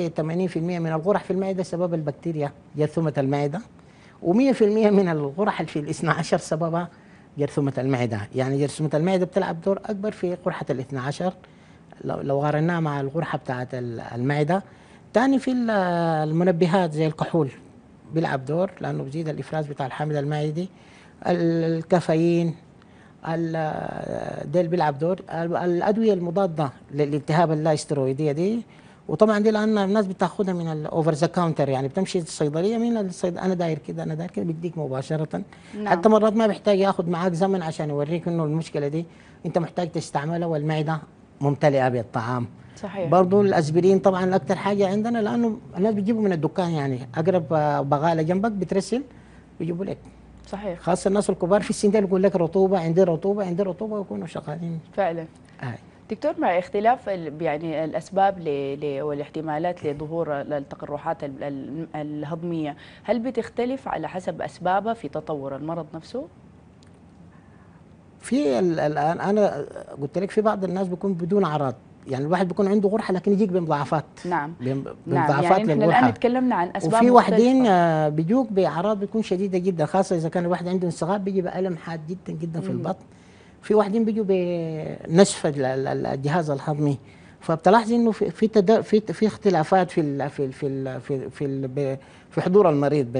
ل 80% من الغرح في المعده سبب البكتيريا جرثومه المعده و100% من الغرح في الاثنى عشر سببها جرثومه المعده يعني جرثومه المعده بتلعب دور اكبر في قرحه الاثنى عشر لو قارناها مع القرحه بتاعه المعده تاني في المنبهات زي الكحول بيلعب دور لانه بزيد الافراز بتاع الحامض المعدي الكافيين ديل بيلعب دور الادويه المضاده للالتهاب اللايسترويديه دي وطبعا دي لان الناس بتاخدها من الاوفر ذا كاونتر يعني بتمشي الصيدليه من الصيد انا داير كده انا داير كده بيديك مباشره نعم. حتى مرات ما بيحتاج ياخذ معاك زمن عشان يوريك انه المشكله دي انت محتاج تستعملها والمعده ممتلئه بالطعام صحيح برضه الاسبرين طبعا اكثر حاجه عندنا لانه الناس بيجيبوا من الدكان يعني اقرب بغاله جنبك بترسل بيجيبوا لك صحيح خاصه الناس الكبار في السن ده يقول لك رطوبه عندي رطوبه عندي رطوبه ويكونوا شغالين فعلا آه. دكتور مع اختلاف يعني الاسباب والاحتمالات لظهور التقرحات الهضميه هل بتختلف على حسب اسبابها في تطور المرض نفسه في الان انا قلت لك في بعض الناس بيكون بدون اعراض يعني الواحد بيكون عنده غرحه لكن يجيك بمضاعفات نعم بمضاعفات نعم. يعني احنا الان تكلمنا عن اسباب وفي واحدين آه، بيجوك باعراض بتكون شديده جدا خاصه اذا كان الواحد عنده انسغاب بيجي بالم حاد جدا جدا في البطن في واحدين بيجوا بنشفة الجهاز الهضمي فبتلاحظي انه في في في, في اختلافات في في في في في, حضور المريض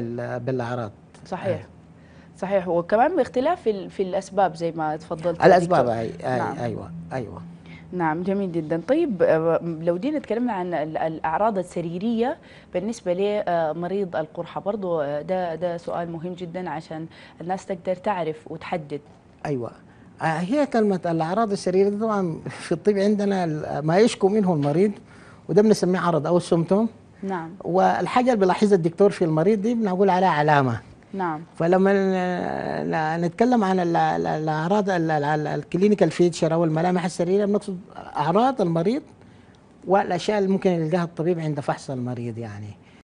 بالاعراض صحيح آه. صحيح وكمان باختلاف في, في الاسباب زي ما تفضلت الاسباب أي أي نعم. ايوه ايوه نعم جميل جدا طيب آه، لو جينا تكلمنا عن الاعراض السريريه بالنسبه لمريض آه، القرحه برضه ده ده سؤال مهم جدا عشان الناس تقدر تعرف وتحدد ايوه هي كلمة الأعراض السريرة طبعا في الطب عندنا ما يشكو منه المريض وده بنسميه عرض أو سمتوم نعم والحاجة اللي بلاحظها الدكتور في المريض دي بنقول عليها علامة نعم فلما نتكلم عن الأعراض الكلينيكال فيتشر أو الملامح السريرة بنقصد أعراض المريض والأشياء اللي ممكن يلقاها الطبيب عند فحص المريض يعني